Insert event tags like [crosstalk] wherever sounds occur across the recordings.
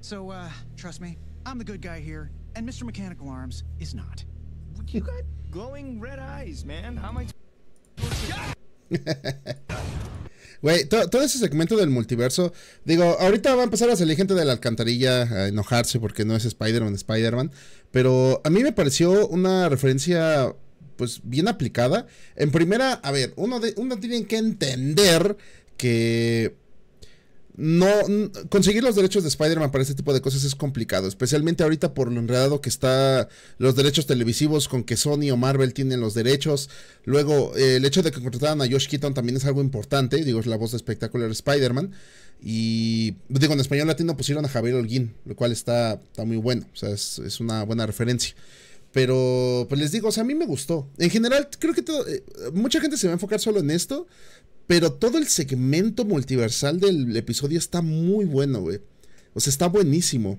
So, uh, trust me, I'm the good guy here, and Mr. Mechanical Arms is not. You got glowing red eyes, man. How am [laughs] I? Güey, todo ese segmento del multiverso. Digo, ahorita va a empezar a salir gente de la alcantarilla a enojarse porque no es Spider-Man, Spider-Man. Pero a mí me pareció una referencia, pues, bien aplicada. En primera, a ver, uno, de, uno tiene que entender que no conseguir los derechos de Spider-Man para este tipo de cosas es complicado, especialmente ahorita por lo enredado que está los derechos televisivos con que Sony o Marvel tienen los derechos. Luego, eh, el hecho de que contrataran a Josh Keaton también es algo importante, digo, es la voz de espectacular Spider-Man. Y digo, en español latino pusieron a Javier Holguín, lo cual está, está muy bueno, o sea, es, una buena referencia. Pero, pues les digo, o sea, a mí me gustó. En general, creo que eh, mucha gente se va a enfocar solo en esto, pero todo el segmento multiversal del episodio está muy bueno, güey. O sea, está buenísimo.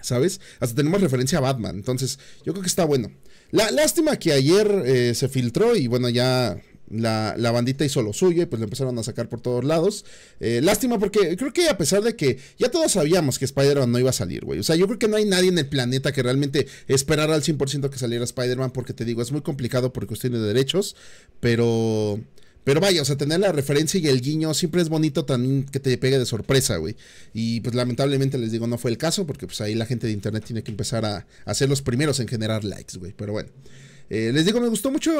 ¿Sabes? Hasta tenemos referencia a Batman. Entonces, yo creo que está bueno. La, lástima que ayer eh, se filtró y bueno, ya la, bandita hizo lo suyo y pues lo empezaron a sacar por todos lados. Eh, lástima porque creo que a pesar de que ya todos sabíamos que Spider-Man no iba a salir, güey. O sea, yo creo que no hay nadie en el planeta que realmente esperara al 100% que saliera Spider-Man porque te digo, es muy complicado por cuestiones de derechos, pero... Pero vaya, o sea, tener la referencia y el guiño siempre es bonito también que te pegue de sorpresa, güey. Y pues lamentablemente les digo, no fue el caso, porque pues ahí la gente de internet tiene que empezar a, ser los primeros en generar likes, güey. Pero bueno. Eh, les digo, me gustó mucho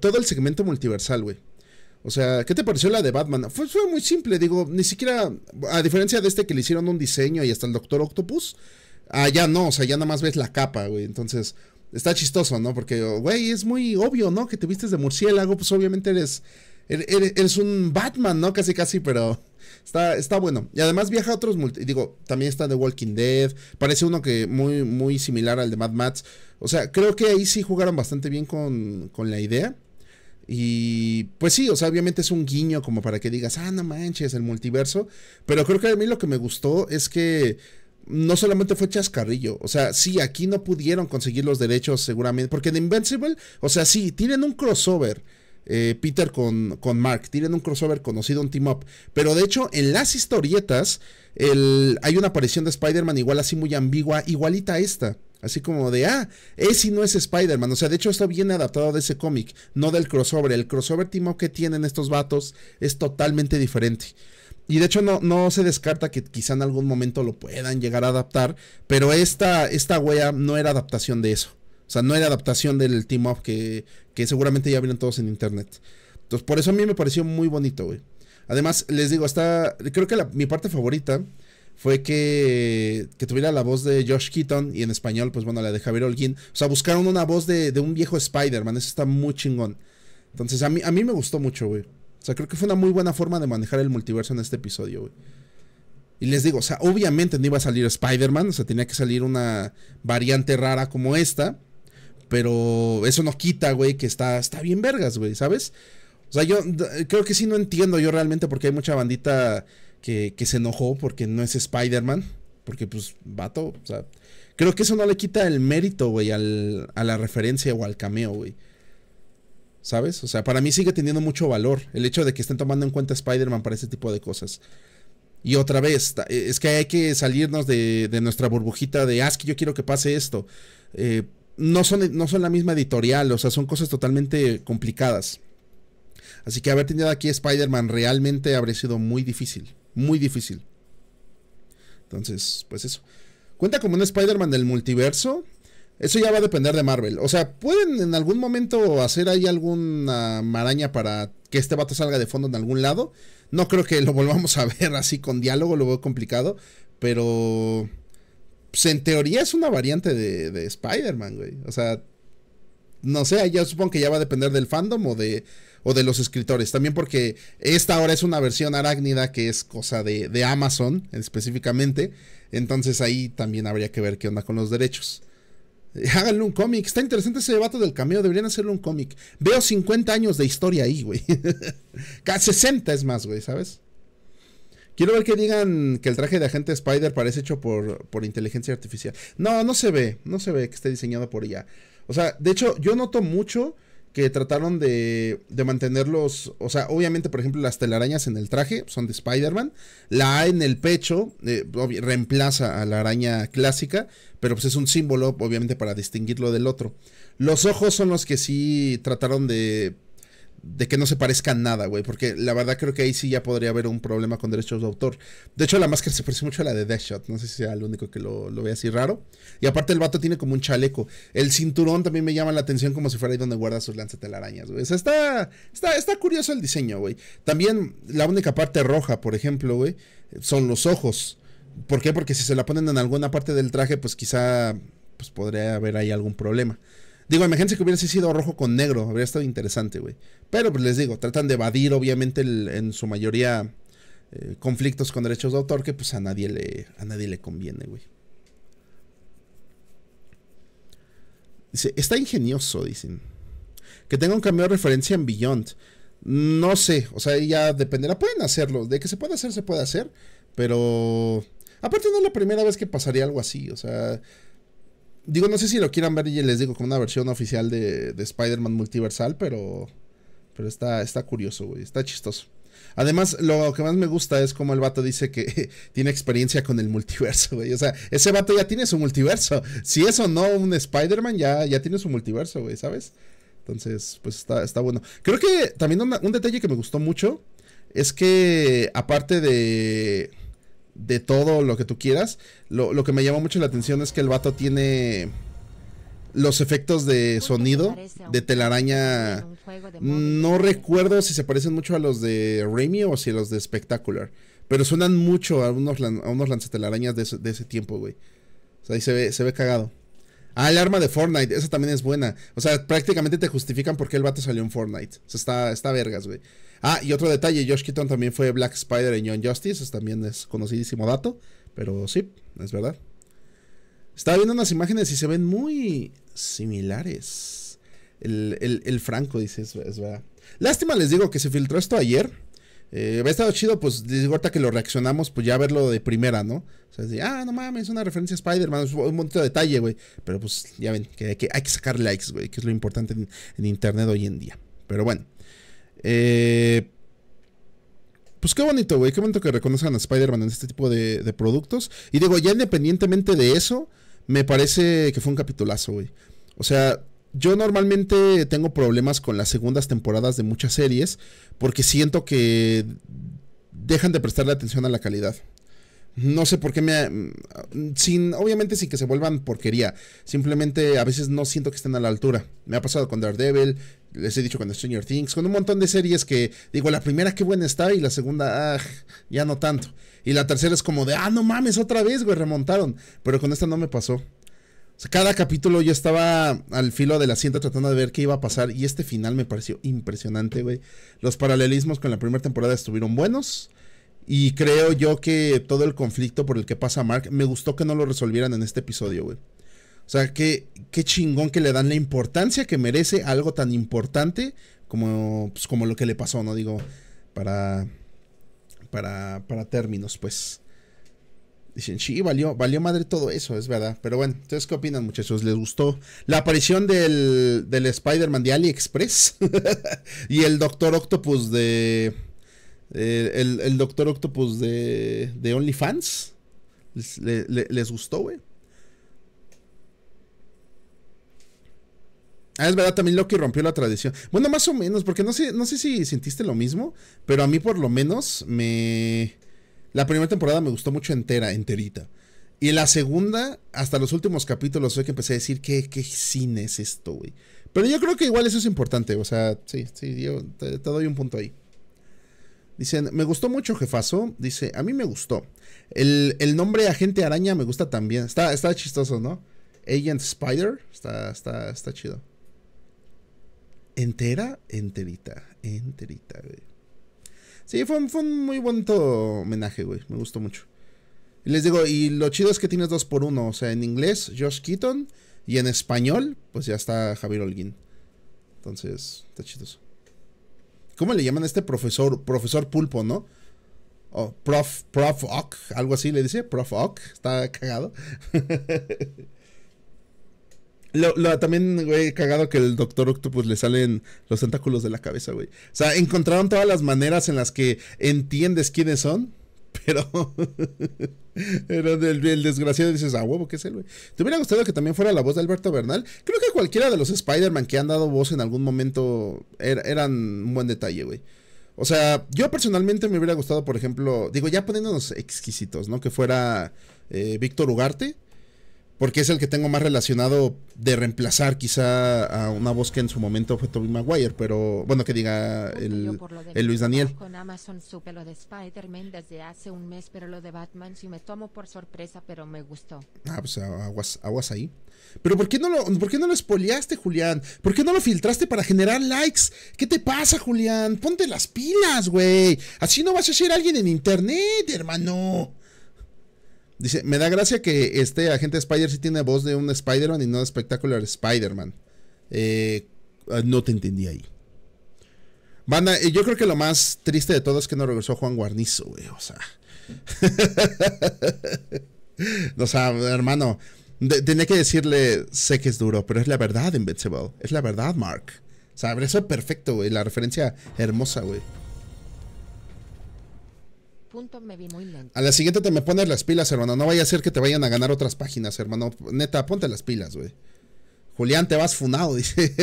todo el segmento multiversal, güey. O sea, ¿qué te pareció la de Batman? Fue, fue, muy simple, digo, ni siquiera, a diferencia de este que le hicieron un diseño y hasta el Doctor Octopus, allá ah, no, o sea, ya nada más ves la capa, güey. Entonces, está chistoso, ¿no? Porque, güey, es muy obvio, ¿no? Que te vistes de murciélago, pues obviamente eres es un Batman, ¿no? Casi, casi, pero está, está bueno. Y además viaja a otros, multi digo, también está The Walking Dead, parece uno que muy, muy similar al de Mad Max. O sea, creo que ahí sí jugaron bastante bien con, la idea. Y pues sí, o sea, obviamente es un guiño como para que digas, ah, no manches, el multiverso. Pero creo que a mí lo que me gustó es que no solamente fue chascarrillo, o sea, sí, aquí no pudieron conseguir los derechos seguramente, porque de Invincible, o sea, sí, tienen un crossover eh, Peter con, con Mark. Tienen un crossover conocido, un team up. Pero de hecho, en las historietas el, hay una aparición de Spider-Man igual así muy ambigua, igualita a esta. Así como de, ah, es y no es Spider-Man. O sea, de hecho esto viene adaptado de ese cómic, no del crossover. El crossover team up que tienen estos vatos es totalmente diferente. Y de hecho no, no, se descarta que quizá en algún momento lo puedan llegar a adaptar. Pero esta, esta wea no era adaptación de eso. O sea, no era adaptación del team up que, seguramente ya vieron todos en internet. Entonces, por eso a mí me pareció muy bonito, güey. Además, les digo, hasta. Creo que mi parte favorita fue que, que, tuviera la voz de Josh Keaton y en español, pues bueno, la de Javier Holguín. O sea, buscaron una voz de, de un viejo Spider-Man. Eso está muy chingón. Entonces, a mí, a mí me gustó mucho, güey. O sea, creo que fue una muy buena forma de manejar el multiverso en este episodio, güey. Y les digo, o sea, obviamente no iba a salir Spider-Man, o sea, tenía que salir una variante rara como esta. Pero eso no quita, güey, que está, está bien vergas, güey, ¿sabes? O sea, yo creo que sí no entiendo yo realmente porque hay mucha bandita que, se enojó porque no es Spider-Man. Porque, pues, vato, o sea, creo que eso no le quita el mérito, güey, a la referencia o al cameo, güey. ¿Sabes? O sea, para mí sigue teniendo mucho valor el hecho de que estén tomando en cuenta Spider-Man para ese tipo de cosas. Y otra vez, eh, es que hay que salirnos de, nuestra burbujita de, ah, que yo quiero que pase esto. Eh, no son, no son la misma editorial, o sea, son cosas totalmente complicadas. Así que haber tenido aquí Spider-Man realmente habría sido muy difícil, muy difícil. Entonces, pues eso. Cuenta como un Spider-Man del multiverso. Eso ya va a depender de Marvel. O sea, pueden en algún momento hacer ahí alguna maraña para que este vato salga de fondo en algún lado. No creo que lo volvamos a [laughs] ver así con diálogo, lo veo complicado. Pero pues en teoría es una variante de, Spider-Man, güey. O sea, no sé, ya supongo que ya va a depender del fandom o de, o de los escritores. También porque esta ahora es una versión arácnida que es cosa de, de Amazon específicamente. Entonces ahí también habría que ver qué onda con los derechos. Eh, háganle un cómic. Está interesante ese debate del cameo. Deberían hacerle un cómic. Veo 50 años de historia ahí, güey. 60 [laughs] es más, güey, ¿sabes? Quiero ver que digan que el traje de agente Spider parece hecho por, por inteligencia artificial. No, no se ve, no se ve que esté diseñado por ella. O sea, de hecho, yo noto mucho que trataron de, de mantenerlos, o sea, obviamente, por ejemplo, las telarañas en el traje son de Spider-Man, la A en el pecho eh, reemplaza a la araña clásica, pero pues es un símbolo, obviamente, para distinguirlo del otro. Los ojos son los que sí trataron de de que no se parezca nada, güey. Porque la verdad creo que ahí sí ya podría haber un problema con derechos de autor. De hecho, la máscara se parece mucho a la de Deathshot. No sé si sea el único que lo, vea ve así raro. Y aparte, el vato tiene como un chaleco. El cinturón también me llama la atención como si fuera ahí donde guarda sus lanzatelarañas, güey. O sea, está, está, está curioso el diseño, güey. También la única parte roja, por ejemplo, güey, son los ojos. ¿Por qué? Porque si se la ponen en alguna parte del traje, pues quizá pues podría haber ahí algún problema. Digo, imagínense que hubiese sido rojo con negro, habría estado interesante, güey. Pero pues les digo, tratan de evadir obviamente en su mayoría eh, conflictos con derechos de autor que pues a nadie le, a nadie le conviene, güey. Dice, está ingenioso, dicen. Que tenga un cambio de referencia en Beyond. No sé, o sea, ya dependerá. Pueden hacerlo, de que se pueda hacer, se puede hacer. Pero... Aparte no es la primera vez que pasaría algo así, o sea... Digo, no sé si lo quieran ver y les digo como una versión oficial de, de Spider-Man multiversal, pero. Pero está, está curioso, güey. Está chistoso. Además, lo que más me gusta es como el vato dice que [laughs] tiene experiencia con el multiverso, güey. O sea, ese vato ya tiene su multiverso. Si es o no un Spider-Man, ya, ya tiene su multiverso, güey, ¿sabes? Entonces, pues está, está bueno. Creo que también un detalle que me gustó mucho es que, aparte de de todo lo que tú quieras. Lo, que me llama mucho la atención es que el vato tiene los efectos de sonido de telaraña. No recuerdo si se parecen mucho a los de Raimi o si a los de Spectacular. Pero suenan mucho a unos, a lanzatelarañas de, ese, tiempo, güey. O sea, ahí se ve, se ve cagado. Ah, el arma de Fortnite, esa también es buena. O sea, prácticamente te justifican por qué el vato salió en Fortnite. O sea, está, está vergas, güey. Ah, y otro detalle, Josh Keaton también fue Black Spider en Young Justice, eso también es conocidísimo dato, pero sí, es verdad. Estaba viendo unas imágenes y se ven muy similares. El, Franco dice, es verdad. Lástima les digo que se filtró esto ayer. Eh, ha estado chido, pues, desde ahorita que lo reaccionamos, pues ya verlo de primera, ¿no? O sea, ah, no mames, es una referencia a Spider-Man, un montón de detalle, güey. Pero pues ya ven, que, hay que sacar likes, güey, que es lo importante en, Internet hoy en día. Pero bueno. Eh, pues qué bonito, güey, qué bonito que reconozcan a Spider-Man en este tipo de productos. Y digo, ya independientemente de eso, me parece que fue un capitulazo, güey. O sea, yo normalmente tengo problemas con las segundas temporadas de muchas series porque siento que dejan de prestarle atención a la calidad. No sé por qué me... Mm, sin, obviamente sin que se vuelvan porquería. Simplemente a veces no siento que estén a la altura. Me ha pasado con Daredevil, les he dicho con Stranger Things, con un montón de series que digo, la primera qué buena está y la segunda, ah, ya no tanto. Y la tercera es como de, ah, no mames, otra vez, güey, remontaron. Pero con esta no me pasó cada capítulo yo estaba al filo de la cinta tratando de ver qué iba a pasar y este final me pareció impresionante, güey. Los paralelismos con la primera temporada estuvieron buenos. Y creo yo que todo el conflicto por el que pasa Mark, me gustó que no lo resolvieran en este episodio, güey. O sea, qué, qué chingón que le dan la importancia que merece algo tan importante como, pues, como lo que le pasó, ¿no? Digo, para, para, para términos, pues. Dicen, sí, valió, valió madre todo eso, es verdad. Pero bueno, entonces, ¿qué opinan, muchachos? ¿Les gustó la aparición del, Spider-Man de AliExpress? [laughs] y el Doctor Octopus de. Eh, el, Doctor Octopus de, de OnlyFans. ¿Les, gustó, güey? Ah, es verdad, también Loki rompió la tradición. Bueno, más o menos, porque no sé, no sé si sentiste lo mismo, pero a mí por lo menos me la primera temporada me gustó mucho entera, enterita. Y la segunda, hasta los últimos capítulos, fue que empecé a decir, ¿qué, qué cine es esto, güey? Pero yo creo que igual eso es importante, o sea, sí, sí, te, doy un punto ahí. Dicen, me gustó mucho, jefazo. Dice, a mí me gustó. El, nombre Agente Araña me gusta también. Está, está chistoso, ¿no? Agent Spider. Está, está, está chido. Entera, enterita, enterita, güey. Sí, fue, un muy bonito homenaje, güey. Me gustó mucho. les digo, y lo chido es que tienes dos por uno. O sea, en inglés, Josh Keaton. Y en español, pues ya está Javier Holguín. Entonces, está chido ¿Cómo le llaman a este profesor? Profesor Pulpo, ¿no? O Prof, Prof Ock, algo así le dice. Prof Ock, está cagado. [laughs] Lo, también, güey, cagado que el Doctor Octopus le salen los tentáculos de la cabeza, güey. O sea, encontraron todas las maneras en las que entiendes quiénes son, [laughs] pero. pero el, desgraciado dices, ah, huevo, ¿qué es él, güey? ¿Te hubiera gustado que también fuera la voz de Alberto Bernal? Creo que cualquiera de los Spider-Man que han dado voz en algún momento er, eran un buen detalle, güey. O sea, yo personalmente me hubiera gustado, por ejemplo, digo, ya poniéndonos exquisitos, ¿no? Que fuera eh, Víctor Ugarte porque es el que tengo más relacionado de reemplazar quizá a una voz que en su momento fue Toby Maguire, pero bueno, que diga el, Luis Daniel. Con Amazon supe lo de Spider-Man desde hace un mes, pero lo de Batman sí me tomo por sorpresa, pero me gustó. Ah, pues aguas, aguas ahí. Pero ¿por qué no lo, por qué no lo espoleaste, Julián? ¿Por qué no lo filtraste para generar likes? ¿Qué te pasa, Julián? Ponte las pilas, güey. Así no vas a ser alguien en internet, hermano. Dice, me da gracia que este agente Spider sí tiene voz de un Spider-Man y no de Spectacular Spider-Man. Eh, no te entendí ahí. Banda, eh, yo creo que lo más triste de todo es que no regresó Juan Guarnizo, güey. O sea. [laughs] o sea, hermano. tenía que decirle, sé que es duro, pero es la verdad, Invincible. Es la verdad, Mark. O sea, eso perfecto, güey. La referencia hermosa, güey me vi muy A la siguiente te me pones las pilas, hermano. No vaya a ser que te vayan a ganar otras páginas, hermano. Neta, ponte las pilas, güey. Julián, te vas funado, [laughs] dice.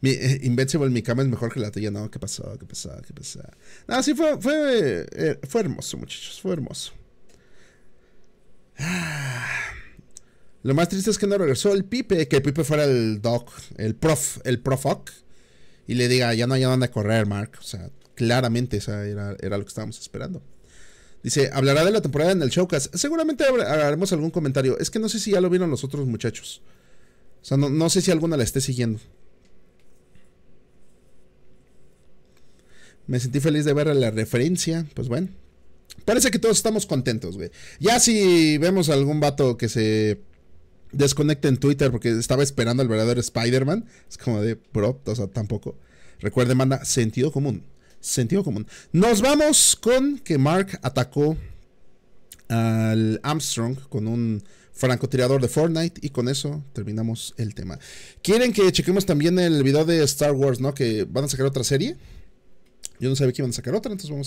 mi, eh, mi cama es mejor que la tuya. No, ¿qué pasó? ¿Qué pasó? ¿Qué pasó? No, sí, fue, fue, eh, hermoso, muchachos. Fue hermoso. Ah. Lo más triste es que no regresó el Pipe, que el Pipe fuera el doc, el prof, el profoc y le diga, ya no hay dónde correr, Mark. O sea, claramente esa era, lo que estábamos esperando. Dice, hablará de la temporada en el showcast. Seguramente haremos algún comentario. Es que no sé si ya lo vieron los otros muchachos. O sea, no, sé si alguna la esté siguiendo. Me sentí feliz de ver la referencia. Pues bueno. Parece que todos estamos contentos, güey. Ya si vemos algún vato que se Desconecten Twitter porque estaba esperando al verdadero Spider-Man. Es como de, bro, o sea, tampoco. recuerde manda sentido común. Sentido común. Nos vamos con que Mark atacó al Armstrong con un francotirador de Fortnite y con eso terminamos el tema. Quieren que chequemos también el video de Star Wars, ¿no? Que van a sacar otra serie. Yo no sabía que iban a sacar otra, entonces vamos a